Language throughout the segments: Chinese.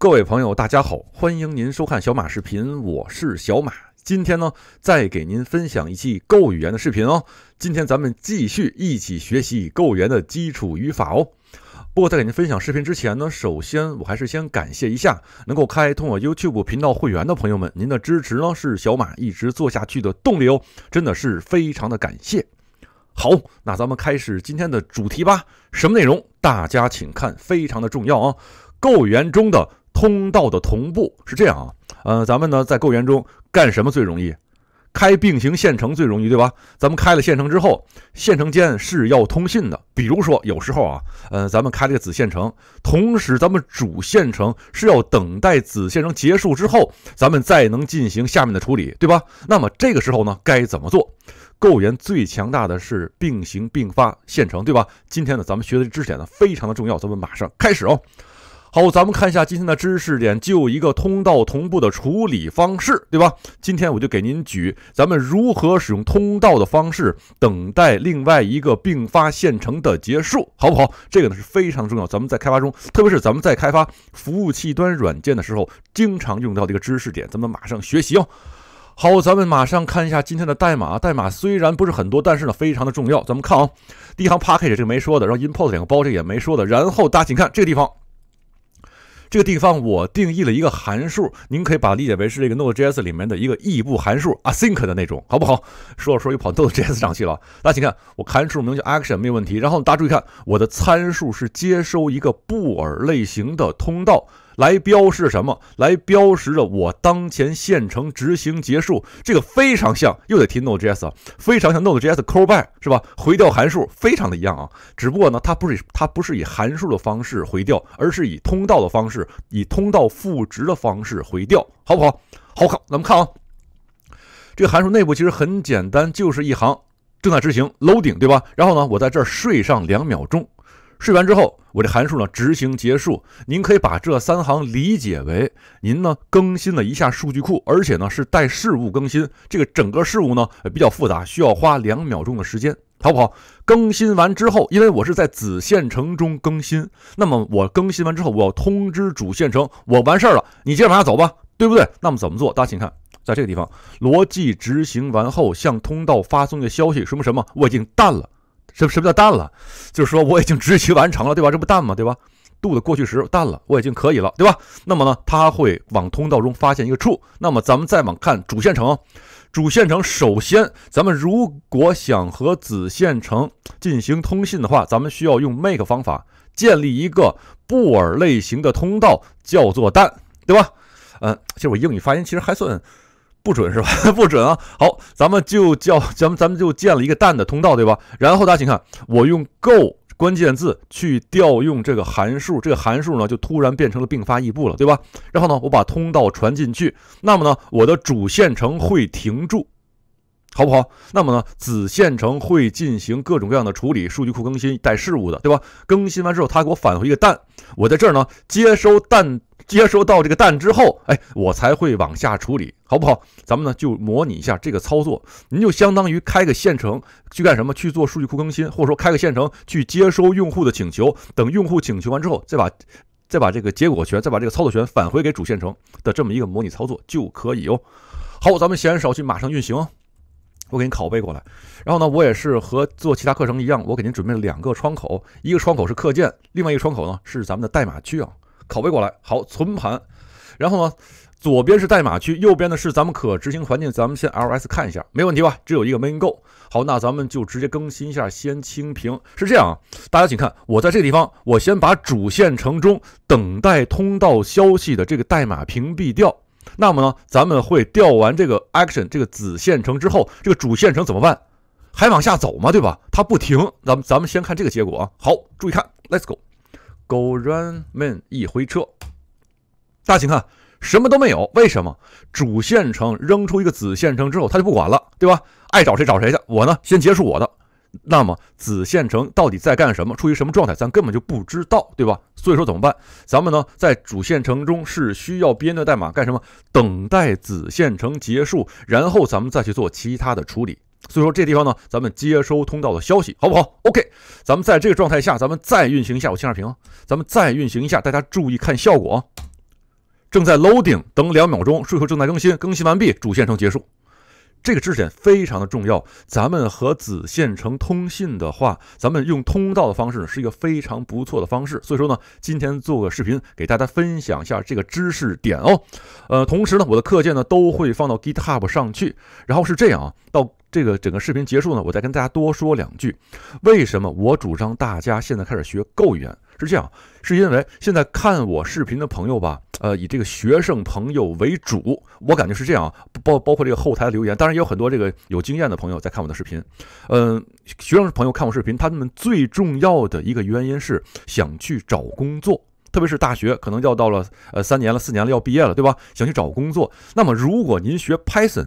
各位朋友，大家好，欢迎您收看小马视频，我是小马。今天呢，再给您分享一期构语言的视频哦。今天咱们继续一起学习构语言的基础语法哦。不过在给您分享视频之前呢，首先我还是先感谢一下能够开通我 YouTube 频道会员的朋友们，您的支持呢是小马一直做下去的动力哦，真的是非常的感谢。好，那咱们开始今天的主题吧。什么内容？大家请看，非常的重要啊，构语言中的。通道的同步是这样啊，呃，咱们呢在构圆中干什么最容易？开并行线程最容易，对吧？咱们开了线程之后，线程间是要通信的。比如说有时候啊，呃，咱们开了个子线程，同时咱们主线程是要等待子线程结束之后，咱们再能进行下面的处理，对吧？那么这个时候呢，该怎么做？构圆最强大的是并行并发线程，对吧？今天呢，咱们学的知识点呢非常的重要，咱们马上开始哦。好，咱们看一下今天的知识点，就一个通道同步的处理方式，对吧？今天我就给您举咱们如何使用通道的方式等待另外一个并发线程的结束，好不好？这个呢是非常重要，咱们在开发中，特别是咱们在开发服务器端软件的时候，经常用到的一个知识点，咱们马上学习哦。好，咱们马上看一下今天的代码，代码虽然不是很多，但是呢非常的重要。咱们看啊，第一行 package 这个没说的，然后 import 两个包，这个也没说的，然后大家请看这个地方。这个地方我定义了一个函数，您可以把它理解为是这个 Node.js 里面的一个异步函数 async 的那种，好不好？说着说着又跑 Node.js 上去了。大家请看，我函数名叫 action，没有问题。然后大家注意看，我的参数是接收一个布尔类型的通道。来标识什么？来标识着我当前线程执行结束，这个非常像，又得提 Node.js 啊，非常像 Node.js callback 是吧？回调函数非常的一样啊，只不过呢，它不是它不是以函数的方式回调，而是以通道的方式，以通道赋值的方式回调，好不好？好看，咱们看啊，这个函数内部其实很简单，就是一行正在执行 loading，对吧？然后呢，我在这儿睡上两秒钟。睡完之后，我这函数呢执行结束。您可以把这三行理解为您呢更新了一下数据库，而且呢是带事务更新。这个整个事务呢比较复杂，需要花两秒钟的时间，好不好？更新完之后，因为我是在子线程中更新，那么我更新完之后，我要通知主线程我完事儿了，你接着往下走吧，对不对？那么怎么做？大家请看，在这个地方，逻辑执行完后，向通道发送的个消息，说明什么？我已经淡了。什什么叫淡了？就是说我已经执行完成了，对吧？这不淡吗？对吧？度的过去时淡了，我已经可以了，对吧？那么呢，它会往通道中发现一个处。那么咱们再往看主线程，主线程首先，咱们如果想和子线程进行通信的话，咱们需要用 make 方法建立一个布尔类型的通道，叫做淡，对吧？嗯，其实我英语发音其实还算。不准是吧？不准啊！好，咱们就叫咱们，咱们就建了一个蛋的通道，对吧？然后大家请看，我用 go 关键字去调用这个函数，这个函数呢就突然变成了并发异步了，对吧？然后呢，我把通道传进去，那么呢，我的主线程会停住，好不好？那么呢，子线程会进行各种各样的处理，数据库更新带事务的，对吧？更新完之后，它给我返回一个蛋，我在这儿呢接收蛋。接收到这个蛋之后，哎，我才会往下处理，好不好？咱们呢就模拟一下这个操作，您就相当于开个线程去干什么？去做数据库更新，或者说开个线程去接收用户的请求，等用户请求完之后，再把再把这个结果权，再把这个操作权返回给主线程的这么一个模拟操作就可以哦。好，咱们先少去马上运行，我给你拷贝过来。然后呢，我也是和做其他课程一样，我给您准备了两个窗口，一个窗口是课件，另外一个窗口呢是咱们的代码区啊。拷贝过来，好存盘，然后呢，左边是代码区，右边呢是咱们可执行环境。咱们先 ls 看一下，没问题吧？只有一个 main go。好，那咱们就直接更新一下，先清屏。是这样啊，大家请看，我在这个地方，我先把主线程中等待通道消息的这个代码屏蔽掉。那么呢，咱们会调完这个 action 这个子线程之后，这个主线程怎么办？还往下走吗？对吧？它不停。咱们咱们先看这个结果啊。好，注意看，Let's go。Go Run m a n 一回撤。大家请看，什么都没有。为什么主线程扔出一个子线程之后，他就不管了，对吧？爱找谁找谁去，我呢先结束我的。那么子线程到底在干什么，处于什么状态，咱根本就不知道，对吧？所以说怎么办？咱们呢在主线程中是需要编的代码干什么？等待子线程结束，然后咱们再去做其他的处理。所以说这地方呢，咱们接收通道的消息，好不好？OK，咱们在这个状态下，咱们再运行一下我清下屏，咱们再运行一下，大家注意看效果。正在 loading，等两秒钟，数后正在更新，更新完毕，主线程结束。这个知识点非常的重要。咱们和子线程通信的话，咱们用通道的方式呢，是一个非常不错的方式。所以说呢，今天做个视频给大家分享一下这个知识点哦。呃，同时呢，我的课件呢都会放到 GitHub 上去。然后是这样啊，到。这个整个视频结束呢，我再跟大家多说两句。为什么我主张大家现在开始学 Go 语言？是这样，是因为现在看我视频的朋友吧，呃，以这个学生朋友为主，我感觉是这样。包包括这个后台留言，当然也有很多这个有经验的朋友在看我的视频。嗯，学生朋友看我视频，他们最重要的一个原因是想去找工作，特别是大学可能要到了呃三年了、四年了要毕业了，对吧？想去找工作。那么如果您学 Python，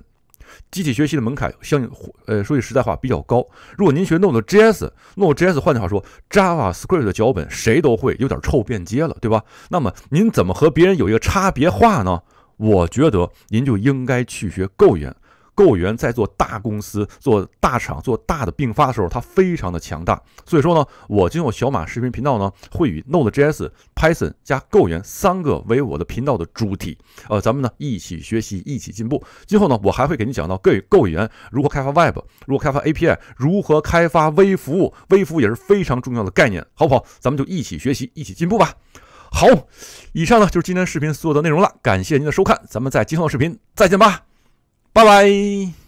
机器学习的门槛，相，呃，说句实在话，比较高。如果您学 Node.js，Node.js，换句话说，Java Script 的脚本谁都会，有点臭变街了，对吧？那么您怎么和别人有一个差别化呢？我觉得您就应该去学 Go 语言。购员在做大公司、做大厂、做大的并发的时候，它非常的强大。所以说呢，我今后小马视频频道呢，会以 Node.js、Python 加购员三个为我的频道的主体。呃，咱们呢一起学习，一起进步。今后呢，我还会给您讲到各位购员如何开发 Web，如何开发 API，如何开发微服务。微服务也是非常重要的概念，好不好？咱们就一起学习，一起进步吧。好，以上呢就是今天视频所有的内容了。感谢您的收看，咱们在今后的视频再见吧。拜拜。